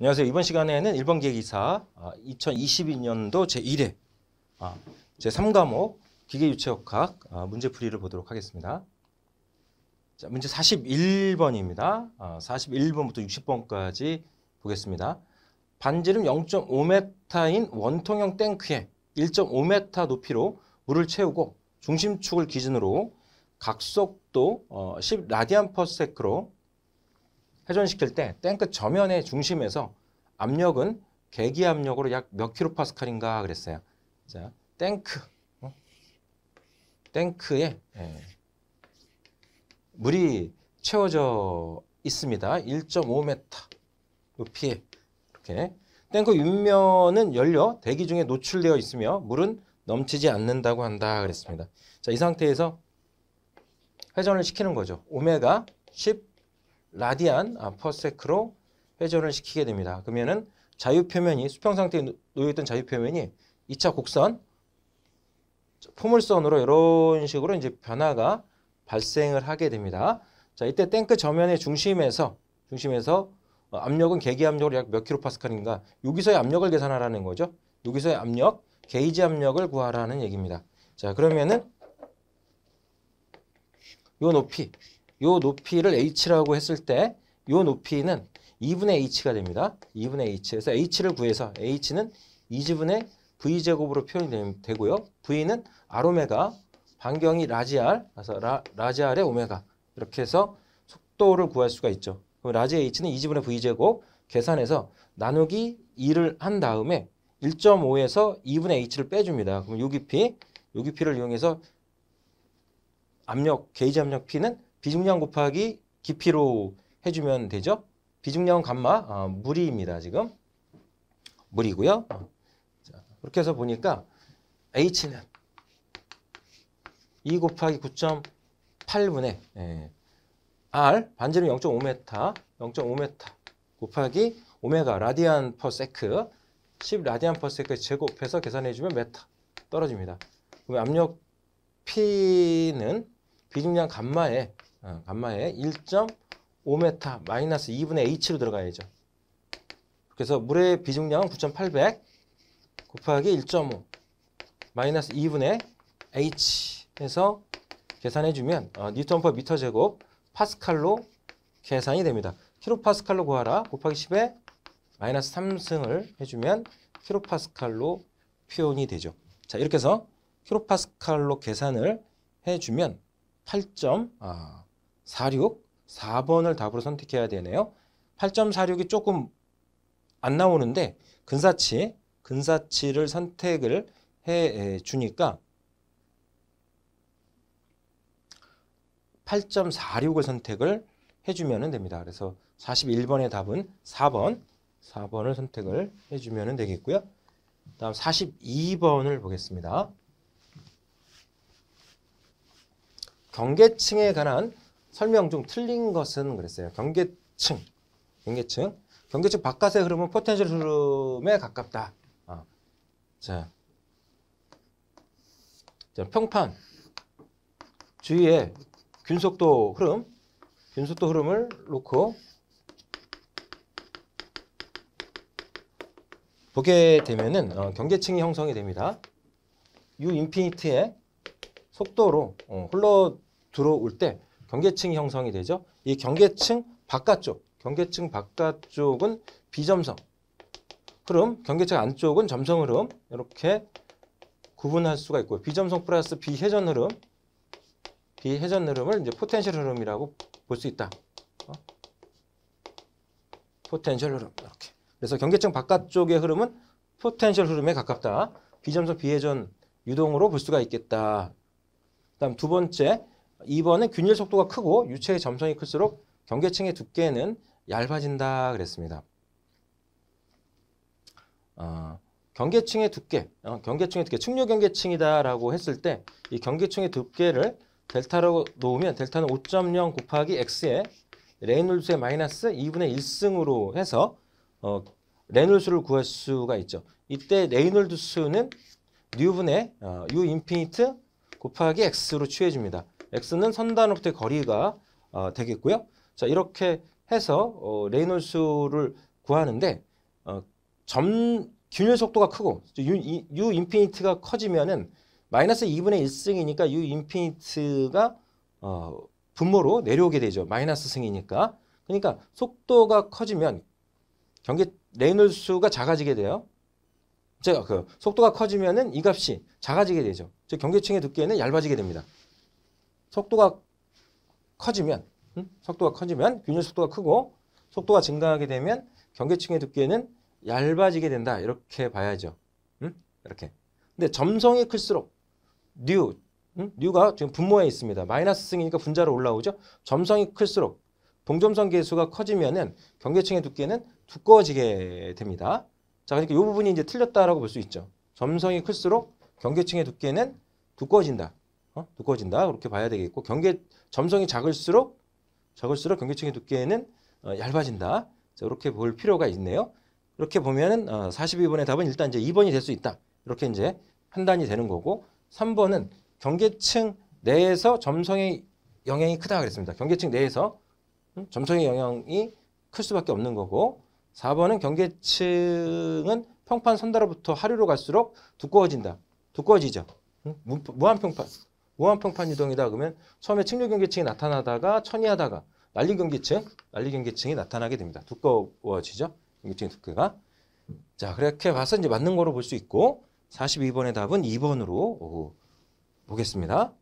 안녕하세요. 이번 시간에는 1번 기획기사 2022년도 아, 제1회 아, 제3과목 기계유체역학 아, 문제풀이를 보도록 하겠습니다. 자, 문제 41번입니다. 41번부터 60번까지 보겠습니다. 반지름 0.5m인 원통형 탱크에 1.5m 높이로 물을 채우고 중심축을 기준으로 각속도 10 어, 라디안 퍼 세크로 회전시킬 때 탱크 저면의 중심에서 압력은 계기 압력으로 약 몇 킬로파스칼인가 그랬어요. 자, 탱크 어? 탱크에 예. 물이 채워져 있습니다. 1.5m 높이에 이렇게 탱크 윗면은 열려 대기 중에 노출되어 있으며 물은 넘치지 않는다고 한다 그랬습니다. 자, 이 상태에서 회전을 시키는 거죠. 오메가 10 라디안 아, 퍼세크로 회전을 시키게 됩니다. 그러면은 자유 표면이 수평 상태에 놓여 있던 자유 표면이 2차 곡선 포물선으로 이런 식으로 이제 변화가 발생을 하게 됩니다. 자, 이때 탱크 저면의 중심에서 중심에서 어, 압력은 계기 압력으로 약 몇 킬로파스칼인가? 여기서의 압력을 계산하라는 거죠. 여기서의 압력, 게이지 압력을 구하라는 얘기입니다. 자, 그러면은 요 높이 요 높이를 h라고 했을 때 요 높이는 2분의 h가 됩니다. 2분의 h. 그래서 h를 구해서 h는 2분의 v제곱으로 표현되고요. 이 v는 r 오메가 반경이 라지 알 그래서 라, 라지 알의 오메가 이렇게 해서 속도를 구할 수가 있죠. 그럼 라지 h는 2분의 v제곱 계산해서 나누기 2를 한 다음에 1.5에서 2분의 h를 빼줍니다. 그럼 요 깊이, 요 깊이를 이용해서 압력, 게이지 압력 P는 비중량 곱하기 깊이로 해주면 되죠. 비중량 은 감마 아, 무리입니다. 지금 물이고요 어, 자, 이렇게 해서 보니까 h는 2 e 곱하기 9.8분의 예. r 반지름 0.5m 0.5m 곱하기 오메가 라디안 퍼 세크 10 라디안 퍼 세크 제곱해서 계산해 주면 메타 떨어집니다. 그럼 압력 P는 비중량 감마에 어, 감마에 1.5m 마이너스 2분의 h로 들어가야죠. 그래서 물의 비중량은 9,800 곱하기 1.5 마이너스 2분의 h 해서 계산해주면 어, 뉴턴 퍼 미터 제곱 파스칼로 계산이 됩니다. 키로파스칼로 구하라 곱하기 10에 마이너스 3승을 해주면 키로파스칼로 표현이 되죠. 자 이렇게 해서 키로파스칼로 계산을 해주면 8.8 46, 4번을 답으로 선택해야 되네요. 8.46이 조금 안 나오는데 근사치, 근사치를 선택을 해 주니까 8.46을 선택을 해주면 됩니다. 그래서 41번의 답은 4번, 4번을 선택을 해주면 되겠고요. 다음 42번을 보겠습니다. 경계층에 관한 설명 중 틀린 것은 그랬어요. 경계층, 경계층, 경계층 바깥의 흐름은 포텐셜 흐름에 가깝다. 어. 자, 자, 평판 주위에 균속도 흐름, 균속도 흐름을 놓고 보게 되면은 어, 경계층이 형성이 됩니다. U 인피니트의 속도로 어, 흘러 들어올 때 경계층이 형성이 되죠. 이 경계층 바깥쪽, 경계층 바깥쪽은 비점성 흐름, 경계층 안쪽은 점성 흐름 이렇게 구분할 수가 있고요. 비점성 플러스 비회전 흐름, 비회전 흐름을 이제 포텐셜 흐름이라고 볼 수 있다. 어? 포텐셜 흐름 이렇게. 그래서 경계층 바깥쪽의 흐름은 포텐셜 흐름에 가깝다. 비점성 비회전 유동으로 볼 수가 있겠다. 그다음 두 번째 2번은 균일 속도가 크고 유체의 점성이 클수록 경계층의 두께는 얇아진다 그랬습니다. 어, 경계층의 두께, 어, 경계층의 두께, 측류 경계층이다라고 했을 때 이 경계층의 두께를 델타로 놓으면 델타는 5.0 곱하기 x에 레이놀스의 마이너스 2분의 1승으로 해서 어, 레이놀스를 구할 수가 있죠. 이때 레이놀드 수는 뉴분의 어, u 인피니트 곱하기 x로 취해줍니다. x는 선단으로부터의 거리가 어, 되겠고요. 자 이렇게 해서 어, 레이놀스를 구하는데 어, 점 균열 속도가 크고 u, u 인피니트가 커지면은 마이너스 2분의 1승이니까 u 인피니트가 어, 분모로 내려오게 되죠. 마이너스 승이니까. 그러니까 속도가 커지면 경계 레이놀스가 작아지게 돼요. 그 속도가 커지면은 이 값이 작아지게 되죠. 즉 경계층의 두께는 얇아지게 됩니다. 속도가 커지면 음? 속도가 커지면 균열 속도가 크고 속도가 증가하게 되면 경계층의 두께는 얇아지게 된다. 이렇게 봐야죠. 음? 이렇게. 근데 점성이 클수록 뉴, 음? 뉴가 지금 분모에 있습니다. 마이너스 승이니까 분자로 올라오죠. 점성이 클수록 동점성 계수가 커지면은 경계층의 두께는 두꺼워지게 됩니다. 자, 그러니까 이 부분이 이제 틀렸다라고 볼 수 있죠. 점성이 클수록 경계층의 두께는 두꺼워진다. 어? 두꺼워진다 그렇게 봐야 되겠고 경계 점성이 작을수록 작을수록 경계층의 두께는 어, 얇아진다. 자, 이렇게 볼 필요가 있네요. 이렇게 보면은 어, 42번의 답은 일단 이제 2번이 될 수 있다. 이렇게 이제 판단이 되는 거고 3번은 경계층 내에서 점성의 영향이 크다 그랬습니다. 경계층 내에서 음? 점성의 영향이 클 수밖에 없는 거고 4번은 경계층은 평판 선다로부터 하류로 갈수록 두꺼워진다. 두꺼워지죠. 음? 무, 무한평판. 우한평판 이동이다 그러면 처음에 측류경계층이 나타나다가 천이하다가 난리경계층, 난리경계층이 나타나게 됩니다. 두꺼워지죠. 경계층 두께가. 자, 그렇게 봐서 이제 맞는 거로 볼 수 있고 42번의 답은 2번으로 보겠습니다.